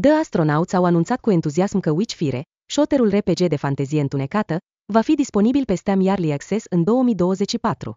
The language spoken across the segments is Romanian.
The Astronauts au anunțat cu entuziasm că Witchfire, șoterul RPG de fantezie întunecată, va fi disponibil pe Steam Yearly Access în 2024.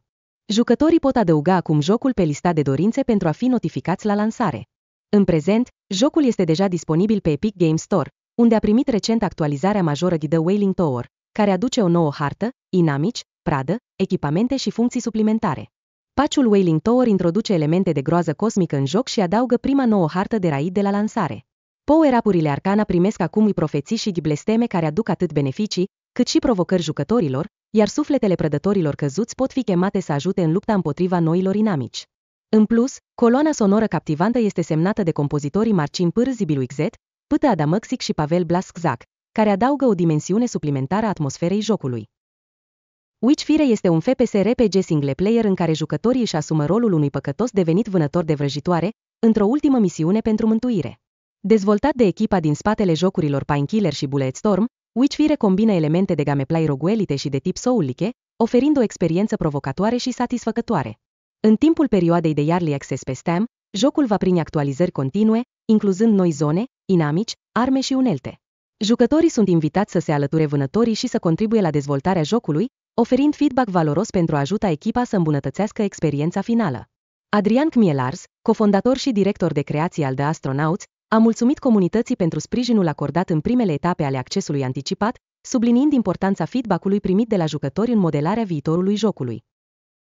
Jucătorii pot adăuga acum jocul pe lista de dorințe pentru a fi notificați la lansare. În prezent, jocul este deja disponibil pe Epic Games Store, unde a primit recent actualizarea majoră de The Wailing Tower, care aduce o nouă hartă, inamici, pradă, echipamente și funcții suplimentare. Paciul Wailing Tower introduce elemente de groază cosmică în joc și adaugă prima nouă hartă de raid de la lansare. Power-up-urile Arcana primesc acum profeții și ghiblesteme care aduc atât beneficii, cât și provocări jucătorilor, iar sufletele prădătorilor căzuți pot fi chemate să ajute în lupta împotriva noilor inamici. În plus, coloana sonoră captivantă este semnată de compozitorii Marcin Pârzi Biluixet, Pâtă Adamăxic și Pavel Blaszczak, care adaugă o dimensiune suplimentară a atmosferei jocului. Witchfire este un FPS RPG single player în care jucătorii își asumă rolul unui păcătos devenit vânător de vrăjitoare, într-o ultimă misiune pentru mântuire. Dezvoltat de echipa din spatele jocurilor Painkiller și Bulletstorm, Witchfire combină elemente de gameplay roguelite și de tip soulike, oferind o experiență provocatoare și satisfăcătoare. În timpul perioadei de Yarly Access pe Steam, jocul va primi actualizări continue, incluzând noi zone, inamici, arme și unelte. Jucătorii sunt invitați să se alăture vânătorii și să contribuie la dezvoltarea jocului, oferind feedback valoros pentru a ajuta echipa să îmbunătățească experiența finală. Adrian Kmielars, cofondator și director de creație al The Astronauts, a mulțumit comunității pentru sprijinul acordat în primele etape ale accesului anticipat, subliniind importanța feedback-ului primit de la jucători în modelarea viitorului jocului.